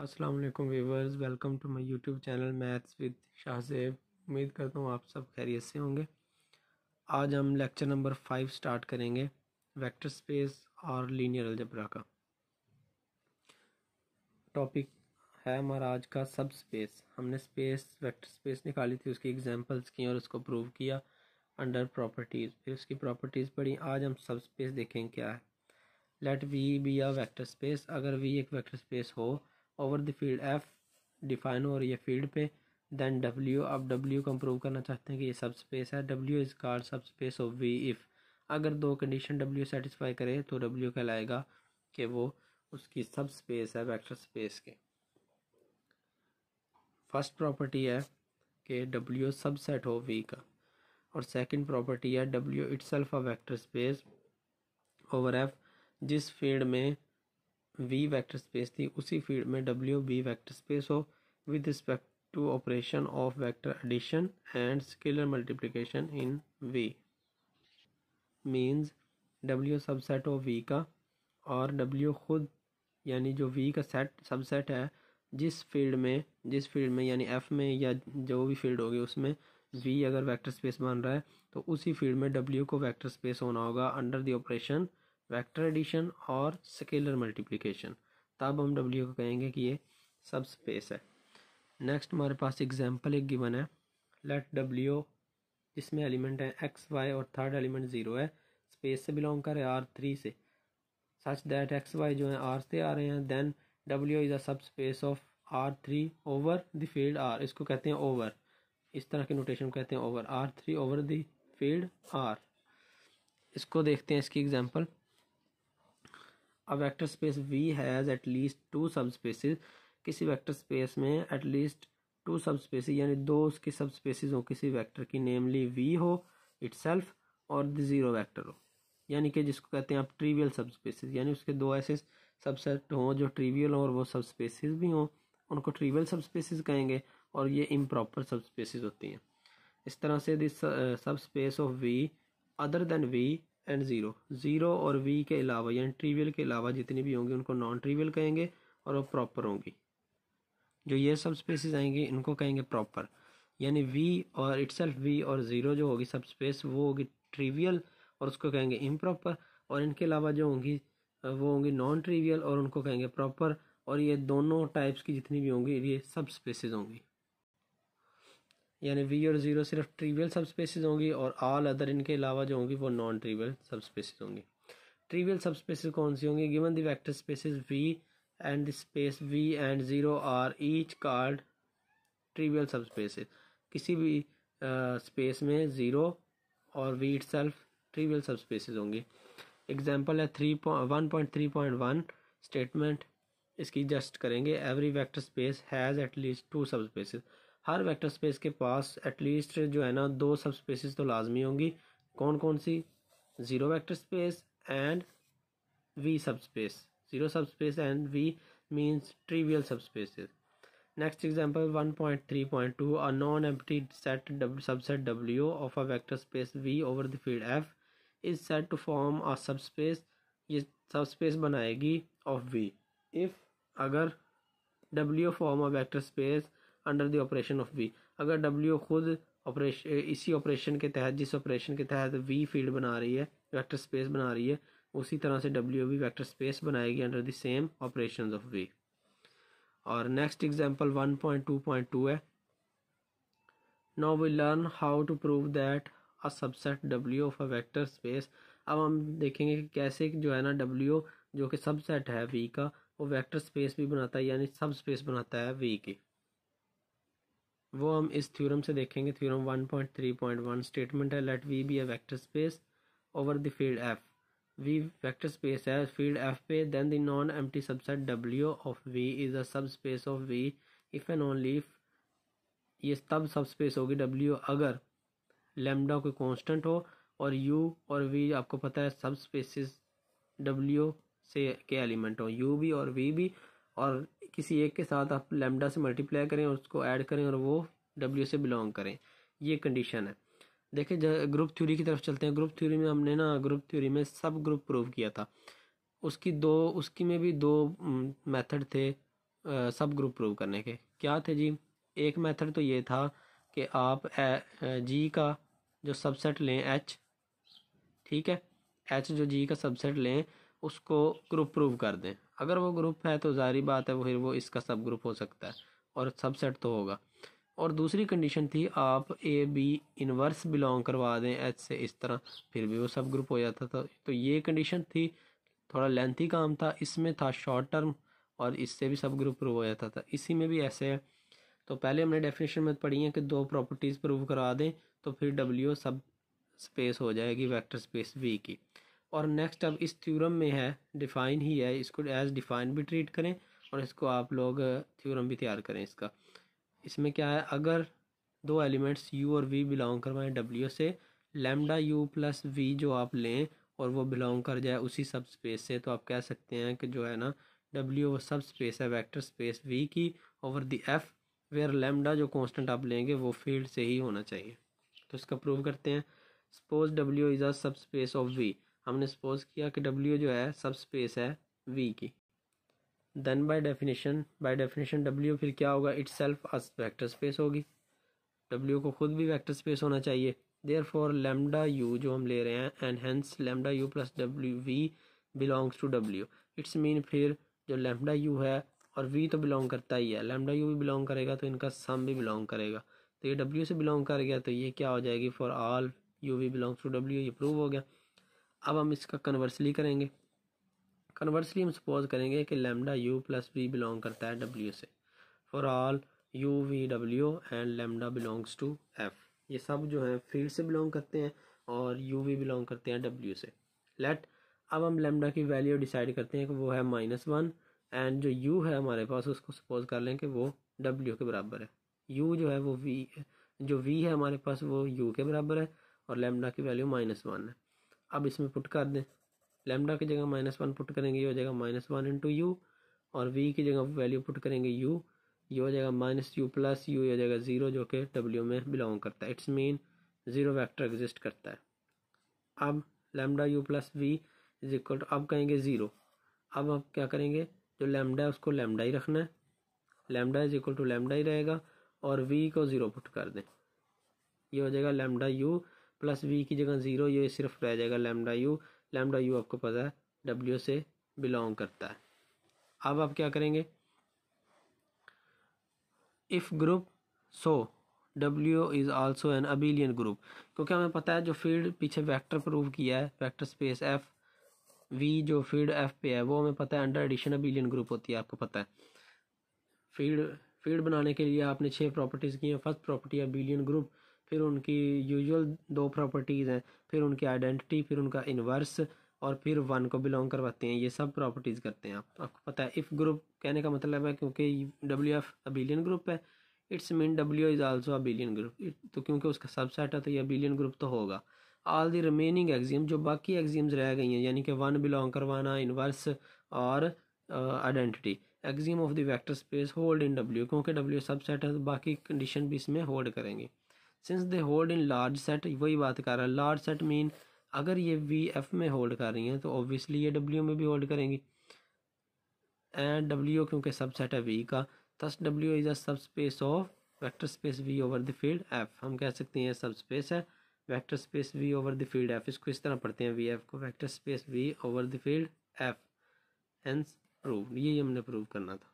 अस्सलाम वालेकुम viewers welcome to my YouTube channel maths with Shahzeb उम्मीद करता हूँ आप सब खैरियत से होंगे आज हम लेक्चर नंबर फाइव स्टार्ट करेंगे वेक्टर स्पेस और लीनियर अलजबरा का टॉपिक है हमारा आज का सब स्पेस हमने स्पेस वेक्टर स्पेस निकाली थी उसकी एग्जांपल्स की और उसको प्रूव किया अंडर प्रॉपर्टीज़ फिर उसकी प्रॉपर्टीज़ पढ़ी आज हम सब स्पेस देखेंगे क्या है let V be a vector space अगर वी एक वेक्टर स्पेस हो over the field F define हो रही है फील्ड पे देन डब्ल्यू अब डब्ल्यू को इम्प्रूव करना चाहते हैं कि ये सब स्पेस है W is called subspace of V if अगर दो कंडीशन डब्ल्यू सेटिस्फाई करे तो डब्ल्यू कहलाएगा कि वो उसकी सब स्पेस है वैक्टर स्पेस के फर्स्ट प्रॉपर्टी है कि डब्ल्यू सब सेट हो वी का और सेकंड प्रॉपर्टी है W itself a vector space over F जिस फील्ड में वी वैक्टर स्पेस थी उसी फील्ड में डब्ल्यू बी वैक्टर स्पेस हो with respect to operation of vector addition and scalar multiplication in V means W subset of V का और W खुद यानी जो वी का सेट सबसेट है जिस फील्ड में जिस फील्ड में यानी एफ में या जो भी फील्ड होगी उसमें वी अगर वैक्टर स्पेस बन रहा है तो उसी फील्ड में डब्ल्यू को वैक्टर स्पेस होना होगा under the operation vector addition और स्केलर मल्टीप्लिकेशन तब हम डब्ल्यू को कहेंगे कि ये सब स्पेस है नेक्स्ट हमारे पास एग्जाम्पल एक गिवन है लेट डब्ल्यू जिसमें एलिमेंट है एक्स वाई और थर्ड एलिमेंट ज़ीरो है स्पेस से बिलोंग करे आर थ्री से सच दैट एक्स वाई जो है आर से आ रहे हैं then W is a subspace of R three over the field R इसको कहते हैं ओवर इस तरह के नोटेशन को कहते हैं over R three over the field R इसको देखते हैं इसकी example a space V has at least two subspaces किसी वेक्टर स्पेस में एटलीस्ट टू सब स्पेसिस यानी दो उसकी सब स्पेसिस हो किसी वेक्टर की नेमली वी हो सेल्फ और द ज़ीरो वैक्टर हो यानी कि जिसको कहते हैं आप ट्रीवियल सब स्पेसिस यानी उसके दो ऐसे सबसेट हों जो ट्रीवियल हों और वो सब स्पेसिस भी हों उनको ट्रीवियल सब स्पेसिस कहेंगे और ये इम्प्रॉपर सब स्पेसिस होती हैं इस तरह से this subspace of V other than V and zero zero और वी के अलावा यानी ट्रीवियल के अलावा जितनी भी होंगी उनको नॉन ट्रीवियल कहेंगे और वो प्रॉपर होंगी जो ये सब स्पेसिस आएंगी इनको कहेंगे प्रॉपर यानी वी और इट सेल्फ वी और ज़ीरो जो होगी सब स्पेस वो होगी ट्रीवियल और उसको कहेंगे इम्प्रॉपर और इनके अलावा जो होंगी वो होंगी नॉन ट्रीवियल और उनको कहेंगे प्रॉपर और ये दोनों टाइप्स की जितनी भी होंगी ये सब स्पेसिस होंगी यानी वी और ज़ीरो सिर्फ ट्रीवियल सब स्पेसिस होंगी और आल अदर इनके अलावा जो होंगी वो नॉन ट्रीवियल सब स्पेसिस होंगी ट्रीवियल सब स्पेसिस कौन सी होंगी given the vector spaces V and the space V and zero are each called trivial subspaces किसी भी स्पेस uh, में ज़ीरो और V itself trivial subspaces होंगी example है three one point three point one statement इसकी just करेंगे every vector space has at least two subspaces हर vector space के पास एटलीस्ट जो है ना दो सब स्पेसिस तो लाजमी होंगी कौन कौन सी zero vector space and V subspace zero subspace and V means trivial subspaces next example one point three point two a non empty set subset W of a vector space V over the field F is said to form a subspace ये subspace बनाएगी of V if अगर W form a vector space under the operation of V अगर W खुद operation इसी operation के तहत जिस operation के तहत वी फील्ड बना रही है वेक्टर स्पेस बना रही है उसी तरह से डब्ल्यू भी वैक्टर स्पेस बनाएगी under the same operation of V और next example one point point two two है now we learn how to prove that a subset W of a vector space अब हम देखेंगे कि कैसे जो है ना डब्ल्यू जो कि सबसेट है वी का वो वैक्टर स्पेस भी बनाता है यानी सब स्पेस बनाता है वी की वो हम इस थ्योरम से देखेंगे थ्योरम 1.3.1 स्टेटमेंट है let V be a vector space over the field F V vector space है फील्ड एफ पे then the non empty subset W of V is a subspace of V if and only ये तब सब space होगी W अगर lambda कोई constant हो और यू और वी आपको पता है सब स्पेसिस डब्ल्यू से के एलिमेंट हो यू भी और वी भी और किसी एक के साथ आप लेमडा से मल्टीप्लाई करें और उसको ऐड करें और वो डब्ल्यू से बिलोंग करें ये कंडीशन है देखिए ग्रुप थ्योरी की तरफ चलते हैं ग्रुप थ्योरी में हमने ना ग्रुप थ्योरी में सब ग्रुप प्रूव किया था उसकी दो उसकी में भी दो मेथड थे सब ग्रुप प्रूव करने के क्या थे जी एक मेथड तो ये था कि आप ए, जी का जो सबसेट लें एच ठीक है एच जो जी का सबसेट लें उसको ग्रुप प्रूव कर दें अगर वो ग्रुप है तो जारी बात है फिर वो इसका सब ग्रुप हो सकता है और सबसेट तो होगा और दूसरी कंडीशन थी आप ए बी इनवर्स बिलोंग करवा दें एच से इस तरह फिर भी वो सब ग्रुप हो जाता था तो ये कंडीशन थी थोड़ा लेंथी काम था इसमें था शॉर्ट टर्म और इससे भी सब ग्रुप प्रूव हो जाता था इसी में भी ऐसे है तो पहले हमने डेफिनेशन में पढ़ी है कि दो प्रॉपर्टीज़ प्रूव करा दें तो फिर डब्ल्यू सब स्पेस हो जाएगी वैक्टर स्पेस वी की और नेक्स्ट अब इस थ्योरम में है डिफ़ाइन ही है इसको एज डिफ़ाइन भी ट्रीट करें और इसको आप लोग थ्योरम uh, भी तैयार करें इसका इसमें क्या है अगर दो एलिमेंट्स यू और वी बिलोंग करवाएं डब्ल्यू से लेमडा यू प्लस वी जो आप लें और वो बिलोंग कर जाए उसी सब स्पेस से तो आप कह सकते हैं कि जो है ना डब्ल्यू वो सब स्पेस है वैक्टर स्पेस वी की over the F where lambda जो कॉन्स्टेंट आप लेंगे वो फील्ड से ही होना चाहिए तो इसका प्रूव करते हैं suppose W is a subspace of V हमने सपोज किया कि डब्ल्यू जो है सब स्पेस है वी की then by definition by definition W फिर क्या होगा इट्स सेल्फ वैक्टर स्पेस होगी डब्ल्यू को खुद भी वैक्टर स्पेस होना चाहिए देयर फॉर लेमडा यू जो हम ले रहे हैं and hence lambda U plus W V belongs to W it's mean फिर जो लेमडा यू है और वी तो बिलोंग करता ही है लेमडा यू भी बिलोंग करेगा तो इनका सम भी बिलोंग करेगा तो ये डब्ल्यू से बिलोंग कर गया तो ये क्या हो जाएगी for all U V belongs to W ये प्रूव हो गया अब हम इसका कन्वर्सली करेंगे कन्वर्सली हम सपोज करेंगे कि lambda U plus V belong करता है डब्ल्यू से for all U V W and lambda belongs to F ये सब जो है फील्ड से बिलोंग करते हैं और यू वी बिलोंग करते हैं डब्ल्यू से लेट अब हम लेमडा की वैल्यू डिसाइड करते हैं कि वो है माइनस वन एंड जो यू है हमारे पास उसको सपोज कर लें कि वो डब्ल्यू के बराबर है यू जो है वो वी जो वी है हमारे पास वो यू के बराबर है और लेमडा की वैल्यू माइनस वन है अब इसमें पुट कर दें लेमडा की जगह माइनस वन पुट करेंगे ये हो जाएगा माइनस वन इंटू यू और वी की जगह वैल्यू पुट करेंगे यू ये हो जाएगा माइनस यू प्लस यू ये हो जाएगा ज़ीरो जो कि डब्ल्यू में बिलोंग करता है it's mean zero vector exist करता है अब lambda U plus V is equal to अब कहेंगे ज़ीरो अब आप क्या करेंगे जो लेमडा है उसको लेमडा ही रखना है lambda is equal to lambda ही रहेगा और वी को ज़ीरो पुट कर दें ये हो जाएगा लेमडा यू प्लस वी की जगह ज़ीरो ये सिर्फ रह जाएगा लेमडा यू लेमडा यू आपको पता है डब्ल्यू से बिलोंग करता है अब आप क्या करेंगे if group so W is also an abelian group क्योंकि हमें पता है जो फील्ड पीछे वेक्टर प्रूव किया है वेक्टर स्पेस एफ़ वी जो फील्ड एफ पे है वो हमें पता है अंडर एडिशन अबिलियन ग्रुप होती है आपको पता है फील्ड फील्ड बनाने के लिए आपने छह प्रॉपर्टीज़ की हैं फर्स्ट प्रॉपर्टी बिलियन ग्रुप फिर उनकी यूजुअल दो प्रॉपर्टीज़ हैं फिर उनकी आइडेंटिटी फिर उनका इन्वर्स और फिर वन को बिलोंग करवाते हैं ये सब प्रॉपर्टीज़ करते हैं आप आपको पता है इफ़ ग्रुप कहने का मतलब है क्योंकि डब्ल्यू एफ अबिलियन ग्रुप है it's mean W is also abelian group तो क्योंकि उसका सबसेट है तो ये अबिलियन ग्रुप तो होगा ऑल दी रिमेनिंग एग्जियम जो बाकी एग्जीम्स रह गई हैं यानी कि वन बिलोंग करवाना इनवर्स और identity axiom of the vector space hold in W क्योंकि डब्ल्यू सबसेट है तो बाकी कंडीशन भी इसमें होल्ड करेंगे since they hold in large set वही बात कर रहा है लार्ज सेट मीन अगर ये वी एफ में होल्ड कर रही हैं तो ऑब्वियसली ये डब्ल्यू में भी होल्ड करेंगी एंड डब्ल्यू क्योंकि सब सेट है वी का thus W is a subspace of vector space V over the field F हम कह सकते हैं सब स्पेस है vector space V over the field F इसको इस तरह पढ़ते हैं वी एफ को vector space V over the field F and prove ये हमने प्रूव करना था